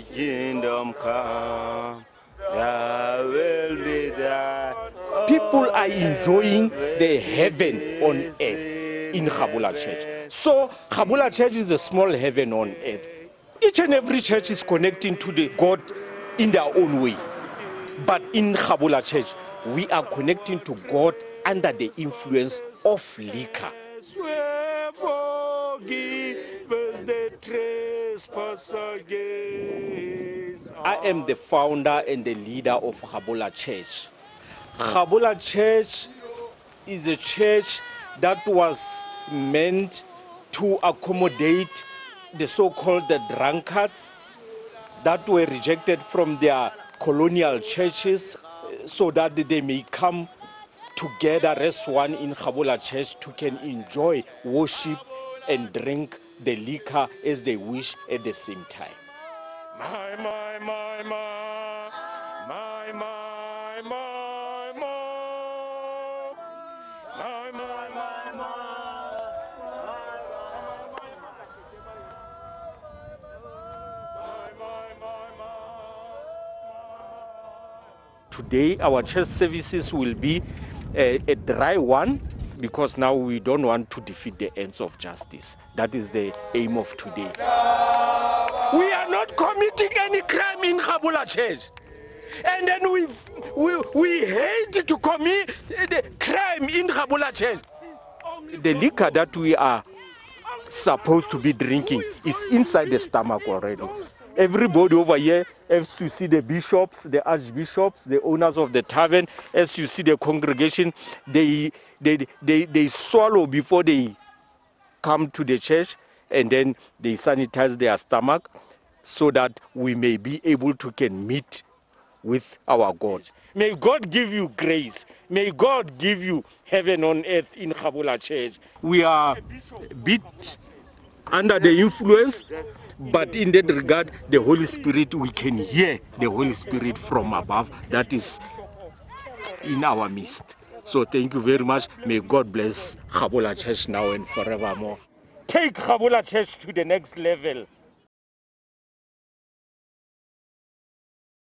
kingdom come, People are enjoying the heaven on earth in Kabula Church. So Kabula Church is a small heaven on earth. Each and every church is connecting to the God in their own way. But in Kabula Church, we are connecting to God under the influence of liquor. I am the founder and the leader of Habola Church. Habola Church is a church that was meant to accommodate the so-called drunkards that were rejected from their colonial churches eh, so that they may come together as one in Habola Church to can enjoy worship and drink the liquor as they wish at the same time. Today our church services will be uh, a dry one because now we don't want to defeat the ends of justice. That is the aim of today. We are not committing any crime in Kabula Church. And then we, we, we hate to commit crime in Kabula Church. The liquor that we are supposed to be drinking is inside the stomach already. Everybody over here, as you see the bishops, the archbishops, the owners of the tavern, as you see the congregation, they, they, they, they swallow before they come to the church and then they sanitize their stomach so that we may be able to can meet with our God. May God give you grace. May God give you heaven on earth in Kabula Church. We are a bit under the influence, but in that regard, the Holy Spirit, we can hear the Holy Spirit from above. That is in our midst. So thank you very much. May God bless Kabula Church now and forevermore. Take Kabula Church to the next level.